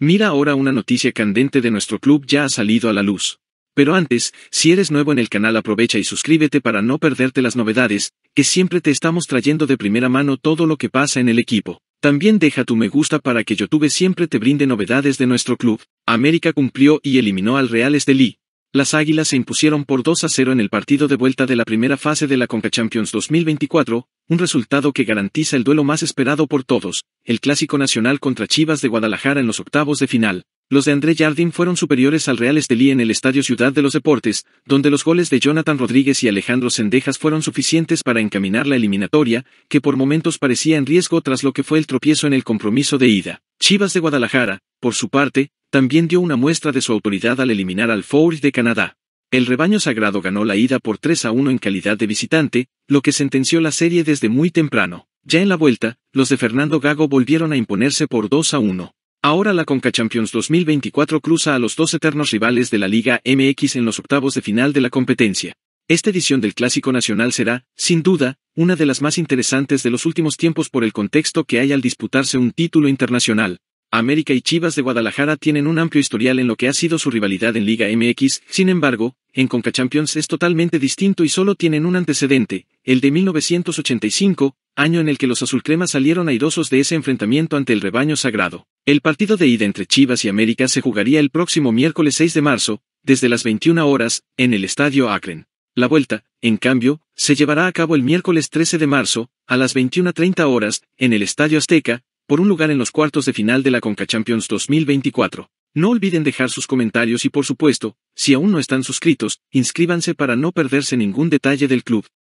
Mira ahora una noticia candente de nuestro club ya ha salido a la luz. Pero antes, si eres nuevo en el canal aprovecha y suscríbete para no perderte las novedades, que siempre te estamos trayendo de primera mano todo lo que pasa en el equipo. También deja tu me gusta para que YouTube siempre te brinde novedades de nuestro club. América cumplió y eliminó al Real Estelí. Las Águilas se impusieron por 2 a 0 en el partido de vuelta de la primera fase de la Conca Champions 2024, un resultado que garantiza el duelo más esperado por todos, el Clásico Nacional contra Chivas de Guadalajara en los octavos de final. Los de André Jardín fueron superiores al Real Estelí en el Estadio Ciudad de los Deportes, donde los goles de Jonathan Rodríguez y Alejandro Sendejas fueron suficientes para encaminar la eliminatoria, que por momentos parecía en riesgo tras lo que fue el tropiezo en el compromiso de ida. Chivas de Guadalajara, por su parte, también dio una muestra de su autoridad al eliminar al Ford de Canadá. El rebaño sagrado ganó la ida por 3 a 1 en calidad de visitante, lo que sentenció la serie desde muy temprano. Ya en la vuelta, los de Fernando Gago volvieron a imponerse por 2 a 1. Ahora la Conca Champions 2024 cruza a los dos eternos rivales de la Liga MX en los octavos de final de la competencia. Esta edición del Clásico Nacional será, sin duda, una de las más interesantes de los últimos tiempos por el contexto que hay al disputarse un título internacional. América y Chivas de Guadalajara tienen un amplio historial en lo que ha sido su rivalidad en Liga MX, sin embargo, en CONCACHAMPIONS es totalmente distinto y solo tienen un antecedente, el de 1985, año en el que los azulcremas salieron airosos de ese enfrentamiento ante el rebaño sagrado. El partido de ida entre Chivas y América se jugaría el próximo miércoles 6 de marzo, desde las 21 horas, en el Estadio Akron. La vuelta, en cambio, se llevará a cabo el miércoles 13 de marzo, a las 21.30 horas, en el Estadio Azteca, por un lugar en los cuartos de final de la Conca Champions 2024. No olviden dejar sus comentarios y por supuesto, si aún no están suscritos, inscríbanse para no perderse ningún detalle del club.